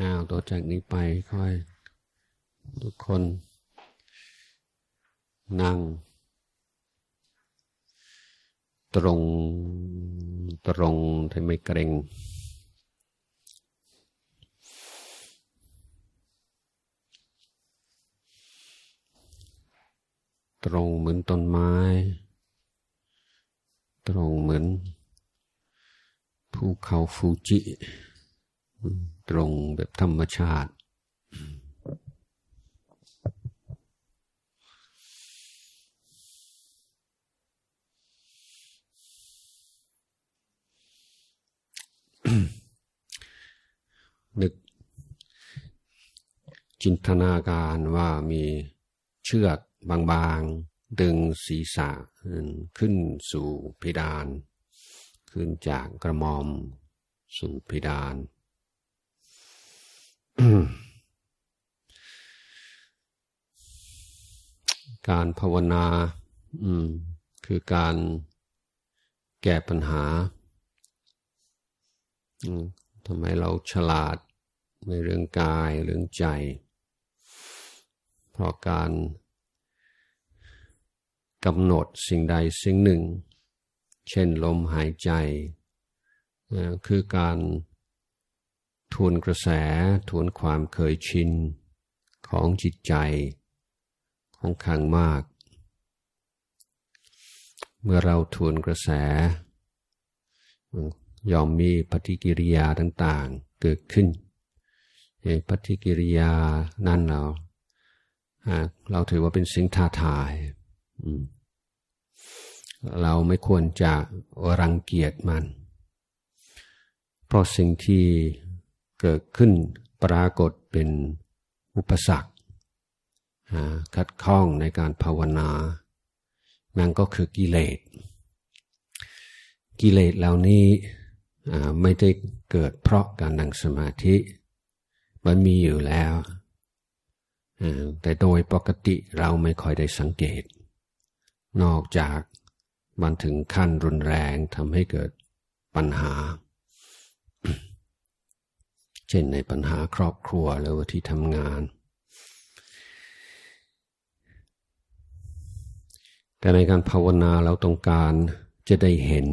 อ้าวต่อจากนี้ไปค่อย ทุกคน นั่ง ตรงตรงที่ไม่เกรง ตรงเหมือนต้นไม้ ตรงเหมือนภูเขาฟูจิตรงแบบธรรมชาตินึกจินตนาการว่ามีเชือกบางๆดึงศีรษะขึ้นสู่พิดานขึ้นจากกระมอมสู่พิดานการภาวนาคือการแก้ปัญหาทำไมเราฉลาด ในเรื่องกาย เรื่องใจ เพราะการกำหนดสิ่งใดสิ่งหนึ่ง เช่นลมหายใจ คือการทวนกระแสทวนความเคยชิน ของจิตใจ ของข้างมาก เมื่อเราทวนกระแส ยอมมีปฏิกิริยาต่าง ๆ เกิดขึ้นปฏิกิริยานั่นเราเราถือว่าเป็นสิ่งท้าทายเราไม่ควรจะรังเกียจมัน เพราะสิ่งที่เกิดขึ้นปรากฏเป็นอุปสรรคขัดข้องในการภาวนา นั่นก็คือกิเลส กิเลสเหล่านี้ไม่ได้เกิดเพราะการนั่งสมาธิ มันมีอยู่แล้ว แต่โดยปกติเราไม่ค่อยได้สังเกต นอกจากมันถึงขั้นรุนแรงทำให้เกิดปัญหาเช่นในปัญหาครอบครัวหรือที่ทำงาน แต่ในการภาวนาเราต้องการจะได้เห็น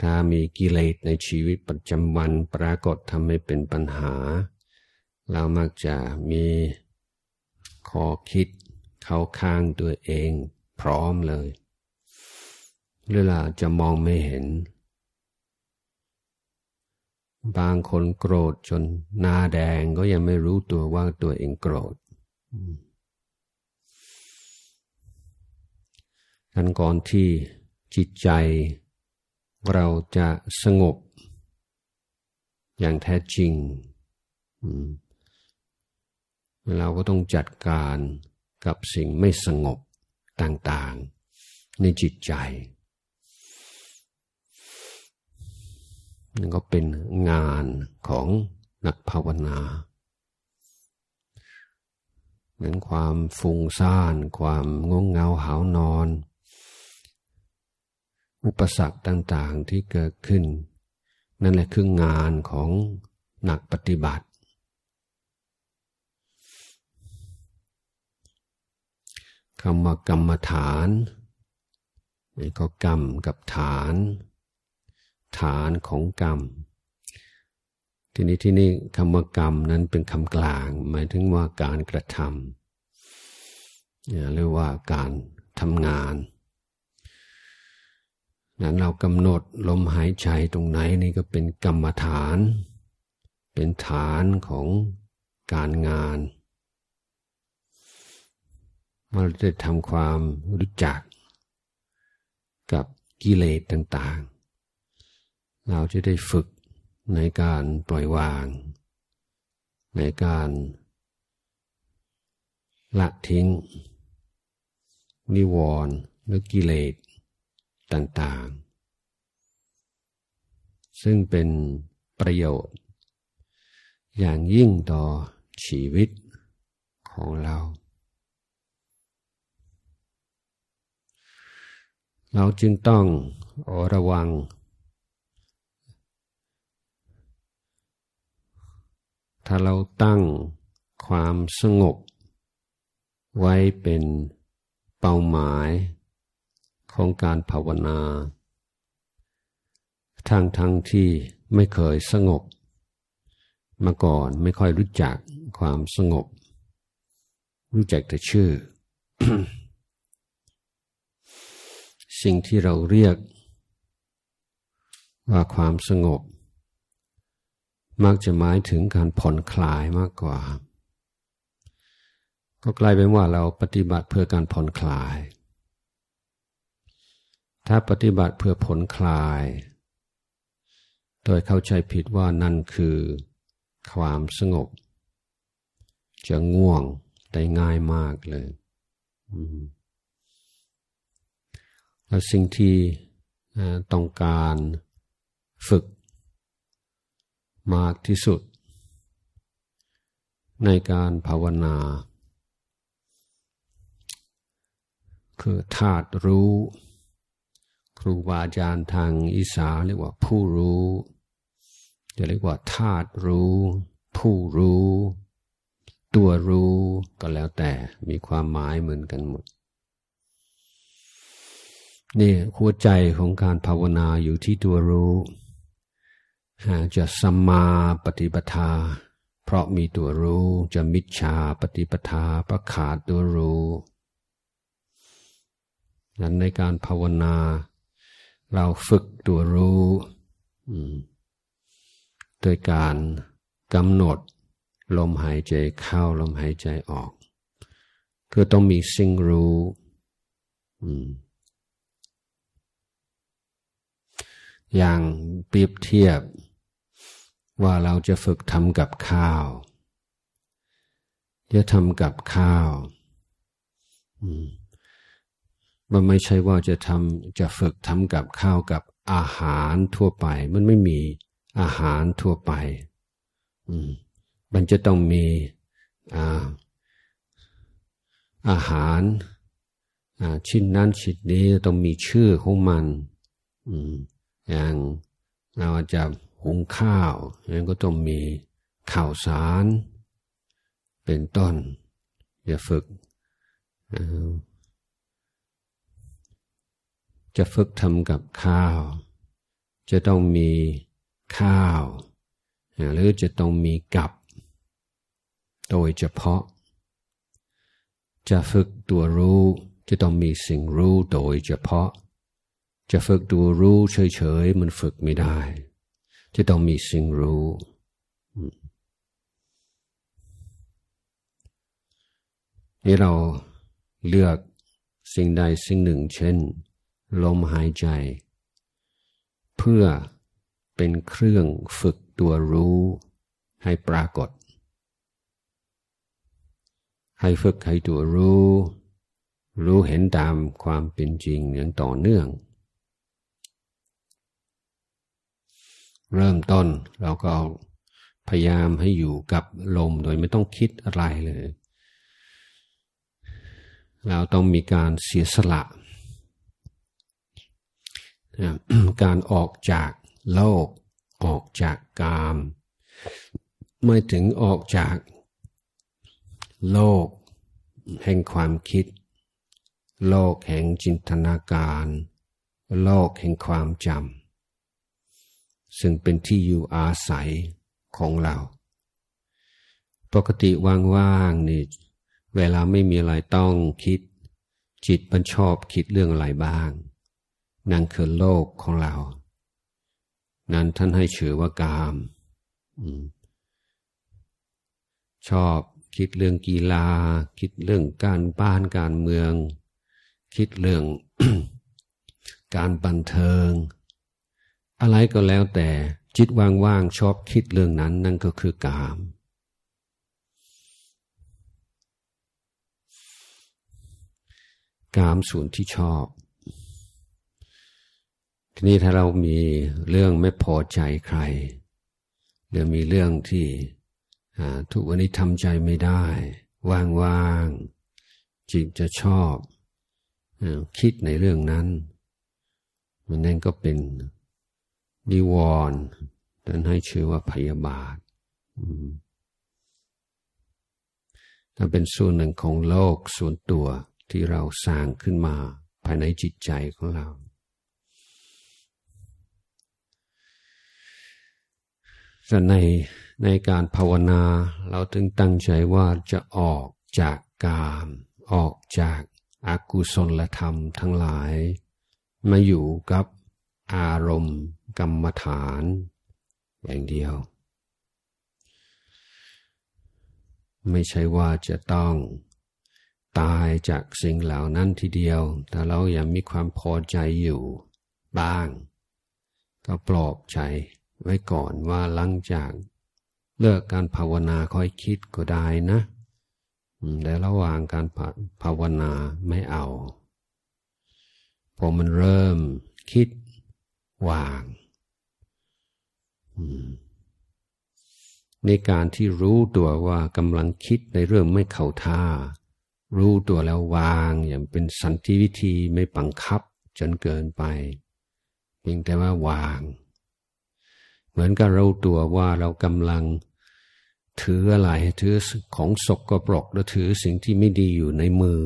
ถ้ามีกิเลสในชีวิตประจำวันปรากฏทำให้เป็นปัญหา เรามักจะมีข้อคิดเข้าข้างตัวเองพร้อมเลยเวลาจะมองไม่เห็นบางคนโกรธจนหน้าแดงก็ยังไม่รู้ตัวว่าตัวเองโกรธกันก่อนที่จิตใจเราจะสงบอย่างแท้จริงเราก็ต้องจัดการกับสิ่งไม่สงบต่างๆในจิตใจนั่นก็เป็นงานของนักภาวนา เหมือนความฟุ้งซ่าน ความง่วงเงาหานอน อุปสรรคต่างๆที่เกิดขึ้น นั่นแหละคืองานของนักปฏิบัติคำว่ากรรมฐานนี่ก็กรรมกับฐานฐานของกรรม ทีนี้ที่นี่คำว่ากรรมนั้นเป็นคำกลาง หมายถึงว่าการกระทำหรือว่าการทำงาน นั้นเรากำหนดลมหายใจตรงไหนนี่ก็เป็นกรรมฐาน เป็นฐานของการงานเราจะทำความรู้จักกับกิเลสต่างเราจะได้ฝึกในการปล่อยวาง ในการ ละทิ้ง นิวรณ์หรือกิเลส ต่างๆ ซึ่งเป็นประโยชน์ อย่างยิ่งต่อชีวิตของเรา เราจึงต้องอระวังถ้าเราตั้งความสงบ ไว้เป็นเป้าหมายของการภาวนา ทั้งทั้งที่ไม่เคยสงบมาก่อนไม่ค่อยรู้จักความสงบ รู้จักแต่ชื่อ สิ่งที่เราเรียกว่าความสงบมักจะหมายถึงการผ่อนคลายมากกว่า ก็กลายเป็นว่าเราปฏิบัติเพื่อการผ่อนคลาย ถ้าปฏิบัติเพื่อผ่อนคลาย โดยเข้าใจผิดว่านั่นคือความสงบจะง่วงได้ง่ายมากเลย แล้วสิ่งที่ต้องการฝึกมากที่สุด ในการภาวนา คือ ธาตุรู้ ครูบาอาจารย์ทางอีสาเรียกว่าผู้รู้จะเรียกว่า ธาตุรู้ ผู้รู้ ตัวรู้ก็แล้วแต่มีความหมายเหมือนกันหมด นี่ หัวใจของการภาวนาอยู่ที่ตัวรู้จะสัมมาปฏิปทา เพราะมีตัวรู้จะมิจฉาปฏิปทาประขาดตัวรู้ นั้นในการภาวนา เราฝึกตัวรู้โดยการกำหนดลมหายใจเข้า ลมหายใจออก คือต้องมีสิ่งรู้อย่างเปรียบเทียบว่าเราจะฝึกทำกับข้าวจะทำกับข้าวมันไม่ใช่ว่าจะทำจะฝึกทำกับข้าวกับอาหารทั่วไป มันไม่มีอาหารทั่วไปมันจะต้องมีอาหารชิ้นนั้นชิ้นนี้ต้องมีชื่อของมันอย่างเราจะหุงข้าวนั้นก็ต้องมีข่าวสาร เป็นต้นจะฝึก จะฝึกทำกับข้าว จะต้องมีข้าว หรือจะต้องมีกับ โดยเฉพาะ จะฝึกตัวรู้จะต้องมีสิ่งรู้โดยเฉพาะ จะฝึกตัวรู้เฉยๆ มันฝึกไม่ได้จะต้องมีสิ่งรู้ นี่เราเลือกสิ่งใดสิ่งหนึ่งเช่น ลมหายใจ เพื่อเป็นเครื่องฝึกตัวรู้ให้ปรากฏ ให้ฝึกให้ตัวรู้ รู้เห็นตามความเป็นจริงอย่างต่อเนื่องเริ่มต้นเราก็พยายามให้อยู่กับลมโดยไม่ต้องคิดอะไรเลย เราต้องมีการเสียสละ การออกจากโลกออกจากกามไม่ถึงออกจากโลกแห่งความคิด โลกแห่งจินตนาการ โลกแห่งความจำซึ่งเป็นที่อยู่อาศัยของเรา ปกติว่างๆนี่เวลาไม่มีอะไรต้องคิด จิตมันชอบคิดเรื่องอะไรบ้างนั่นคือโลกของเรา นั้นท่านให้เฉือว่ากามมชอบคิดเรื่องกีฬาคิดเรื่องการบ้านการเมือง คิดเรื่องการบันเทิงอะไรก็แล้วแต่จิตว่างๆชอบ คิดเรื่องนั้นนั่นก็คือกาม กามส่วนที่ชอบทีนี้ถ้าเรามีเรื่องไม่พอใจใครหรือมีเรื่องที่ทุกวันนี้ทำใจไม่ได้ว่างๆจิตจะชอบคิดในเรื่องนั้นมันนั่นก็เป็นนิวรณ์ทัานให้ชื่อว่าพยาบาทถ้่เป็นส่วนหนึ่งของโลกส่วนตัวที่เราสร้างขึ้นมาภายในจิตใจของเรา แต่ในในการภาวนา เราถึงตั้งใจว่าจะออกจากกาม ออกจากอากุศลธรรมทั้งหลาย มาอยู่กับอารมณ์กรรมฐาน อย่างเดียว ไม่ใช่ว่าจะต้องตายจากสิ่งเหล่านั้นทีเดียวแต่เรายังมีความพอใจอยู่บ้าง ก็ปลอบใจไว้ก่อนว่าหลังจากเลิกการภาวนาค่อยคิดก็ได้นะแต่ระหว่างการภาวนาไม่เอาพอมันเริ่มคิดวางในการที่รู้ตัวว่ากำลังคิดในเรื่องไม่เข้าท่า รู้ตัวแล้ววาง อย่างเป็นสันติวิธีไม่บังคับ จนเกินไปเพียงแต่ว่าวาง เหมือนกับเราตัวว่าเรากำลังถืออะไรถือของศกกระปรกแล้วถือสิ่งที่ไม่ดีอยู่ในมือ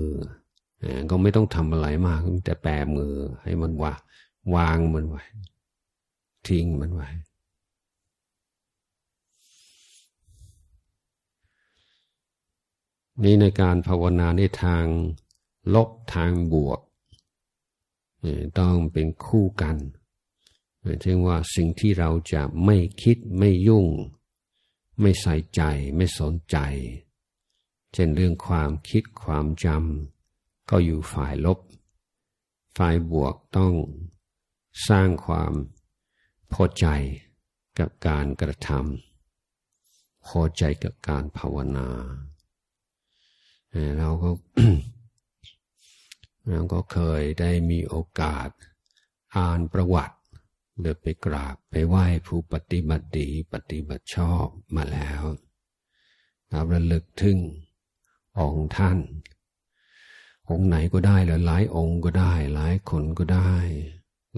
ก็ไม่ต้องทำอะไรมากแต่แปรมือให้มันวางวางมันไว้ ทิ้งมันไว้ นี่ในการภาวนาในทางลบทางบวก ต้องเป็นคู่กัน หมายถึงว่าสิ่งที่เราจะไม่คิดไม่ยุ่ง ไม่ใส่ใจไม่สนใจ เช่นเรื่องความคิดความจำก็อยู่ฝ่ายลบ ฝ่ายบวกต้องสร้างความพอใจกับการกระทำพอใจกับการภาวนา เราก็ เราก็เคยได้มีโอกาส อ่านประวัติเดือไปกราบไปไหว้ ผู้ปฏิบัติดีปฏิบัติชอบมาแล้วเราระลึกถึงองค์ท่าน องค์ไหนก็ได้หรือหลายองค์ก็ได้ หลายคนก็ได้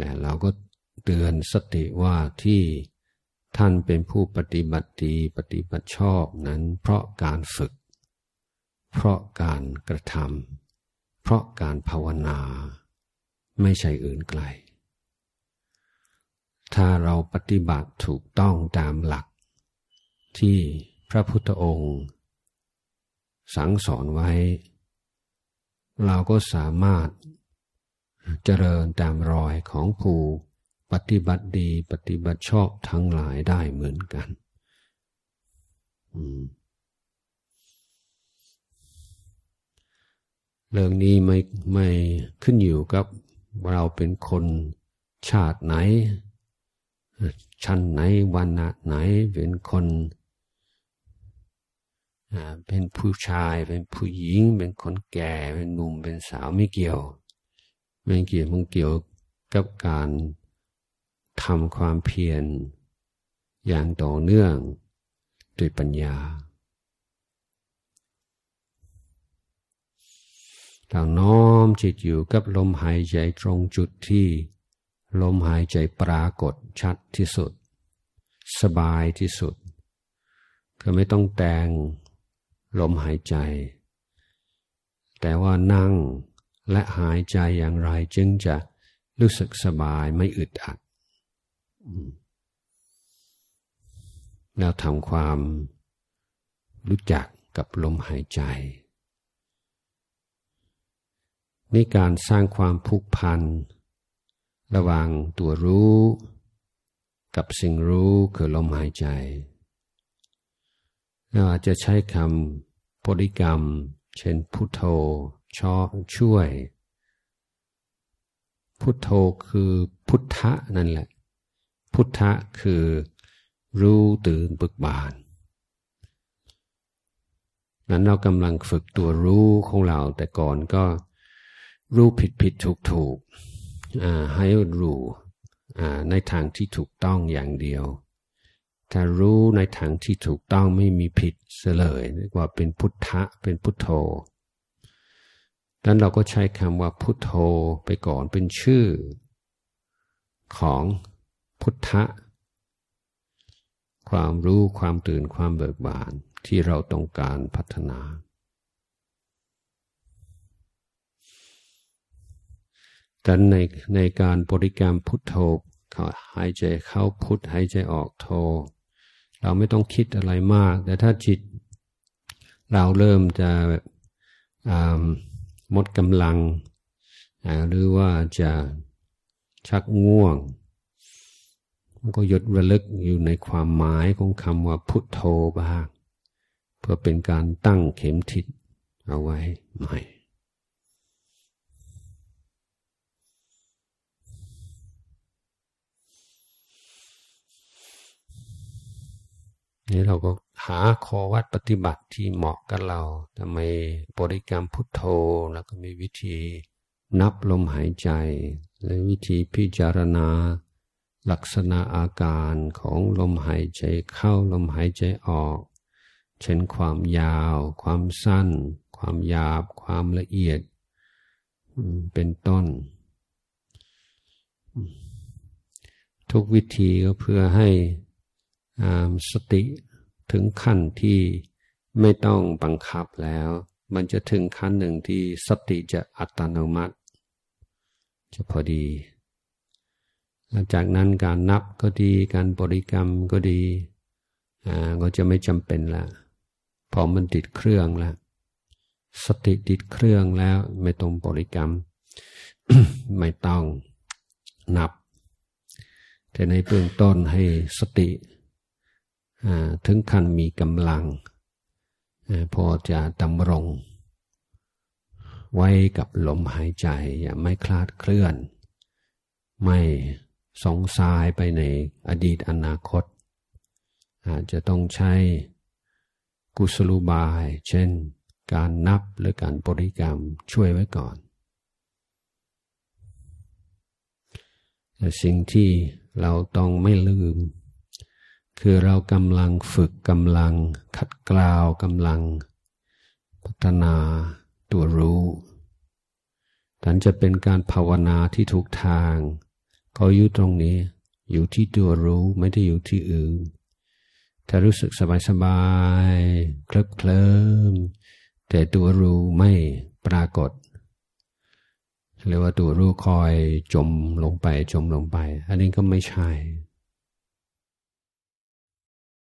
นะเราก็เตือนสติว่าที่ท่านเป็นผู้ปฏิบัติดีปฏิบัติชอบนั้น เพราะการฝึก เพราะการกระทำเพราะการภาวนา ไม่ใช่อื่นไกล ถ้าเราปฏิบัติถูกต้องตามหลัก ที่พระพุทธองค์ สั่งสอนไว้ เราก็สามารถเจริญตามรอยของผู้ปฏิบัติดีปฏิบัติชอบทั้งหลายได้เหมือนกันเรื่องนี้ไม่ไม่ขึ้นอยู่กับเราเป็นคนชาติไหน ชั้นไหนวันไหนเป็นคน เป็นผู้ชายเป็นผู้หญิง เป็นคนแก่เป็นหนุ่มเป็นสาวไม่เกี่ยวมม่เกี่ยวมันเกี่ยวกับการทำความเพียรอย่างต่อเนื่องด้วยปัญญาเราน้อมจิตอยู่กับลมหายใจตรงจุดที่ลมหายใจปรากฏชัดที่สุด สบายที่สุดก็ไม่ต้องแต่งลมหายใจ แต่ว่านั่งและหายใจอย่างไรจึงจะรู้สึกสบายไม่อึดอัดแล้วทำความรู้จักกับลมหายใจ ในการสร้างความผูกพันระหว่างตัวรู้กับสิ่งรู้คือลมหายใจ เราอาจจะใช้คำพริกรรม เช่นพุทโธชอช่วยพุทโธคือพุทธะนั่นแหละ พุทธะคือรู้ตื่นบึกบานนั้นเรากำลังฝึกตัวรู้ของเรา แต่ก่อนก็รู้ผิดผิดถูกถูกให้รู้ในทางที่ถูกต้องอย่างเดียว ถ้ารู้ในทางที่ถูกต้องไม่มีผิดเสลยเรียกว่าเป็นพุทธะเป็นพุทโธนั้นเราก็ใช้คำว่าพุทโธไปก่อนเป็นชื่อ ของพุทธะ ความรู้ความตื่นความเบิกบานที่เราต้องการพัฒนาดังนนั้ในในการบริกรรมพุทโธหายใจเข้าพุทหายใจออกโธเราไม่ต้องคิดอะไรมาก แต่ถ้าจิตเราเริ่มจะแบบหมดกำลังหรือว่าจะชักง่วงมันก็หยดระลึกอยู่ในความหมายของคำว่าพุทโธบ้างเพื่อเป็นการตั้งเข็มทิศเอาไว้ใหม่ นี้เราก็หาคอวัดปฏิบัติที่เหมาะกับเรา ทำไมบริกรรมพุทโธแล้วก็มีวิธีนับลมหายใจ และวิธีพิจารณา ลักษณะอาการของลมหายใจเข้าลมหายใจออก เช่นความยาว ความสั้น ความหยาบ ความละเอียดเป็นต้น ทุกวิธีก็เพื่อให้สติถึงขั้นที่ไม่ต้องบังคับแล้ว มันจะถึงขั้นหนึ่งที่สติจะอัตโนมัติจะพอดีหลังจากนั้นการนับก็ดีการบริกรรมก็ดีอ่าก็จะไม่จำเป็นละพอมันติดเครื่องละสติติดเครื่องแล้วไม่ต้องบริกรรมไม่ต้องนับ แต่ในเบื้องต้นให้สติถึงขั้นมีกำลัง พอจะดำรง ไว้กับลมหายใจ อย่าไม่คลาดเคลื่อน ไม่สงสายไปในอดีตอนาคต อาจจะต้องใช้กุศลุบายเช่นการนับหรือการบริกรรมช่วยไว้ก่อนแต่สิ่งที่เราต้องไม่ลืมคือเรากำลังฝึกกำลังขัดกลาวกำลังพัฒนาตัวรู้ดันจะเป็นการภาวนาที่ถูกทาง ก็อยู่ตรงนี้ อยู่ที่ตัวรู้ไม่ได้อยู่ที่อื่นถ้ารู้สึกสบาย สบายเคลิบเคลิมแต่ตัวรู้ไม่ปรากฏเรียกว่าตัวรู้คอยจมลงไปจมลงไป อันนี้ก็ไม่ใช่